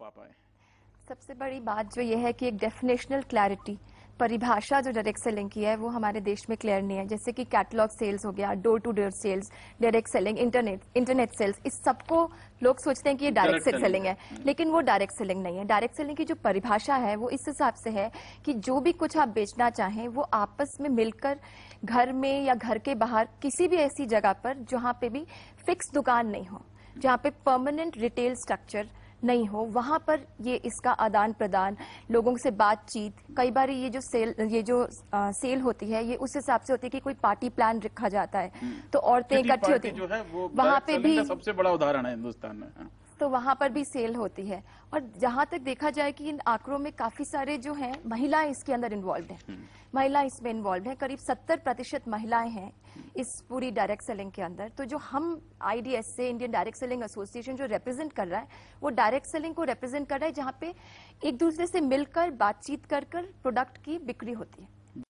पा पाए सबसे बड़ी बात जो ये है कि एक डेफिनेशनल क्लैरिटी परिभाषा जो डायरेक्ट सेलिंग की है वो हमारे देश में क्लियर नहीं है जैसे कि कैटलॉग सेल्स हो गया door to door sales direct selling internet internet sales इस सबको लोग सोचते हैं कि ये डायरेक्ट सेलिंग, सेलिंग है लेकिन वो डायरेक्ट सेलिंग नहीं है डायरेक्ट सेलिंग की जो परिभाषा है वो इस हिसाब से है कि जो भी कुछ आप बेचना चाहें वो आपस में मिलकर घर में या घर के बाहर किसी भी ऐसी जगह पर जहाँ पे भी फिक्स दुकान नहीं हो जहाँ पे परमानेंट रिटेल स्ट्रक्चर नहीं हो वहाँ पर ये इसका आदान प्रदान लोगों से बातचीत कई बार ये जो सेल ये जो आ, सेल होती है ये उस हिसाब से होती है कि कोई पार्टी प्लान रखा जाता है हम्म। तो औरतें इकट्ठी होती जो है वो वहाँ पे भी सबसे बड़ा उदाहरण है हिंदुस्तान में हाँ। तो वहाँ पर भी सेल होती है और जहाँ तक देखा जाए कि इन आंकड़ों में काफी सारे जो हैं महिलाएं इसके अंदर इन्वॉल्व हैं हम्म। महिलाएं इसमें इन्वॉल्व हैं करीब सत्तर प्रतिशत महिलाएं हैं इस पूरी डायरेक्ट सेलिंग के अंदर तो जो हम एस से इंडियन डायरेक्ट सेलिंग एसोसिएशन जो रिप्रेजेंट कर रहा है वो डायरेक्ट सेलिंग को रिप्रेजेंट कर रहा है जहाँ पे एक दूसरे से मिलकर बातचीत कर कर प्रोडक्ट की बिक्री होती है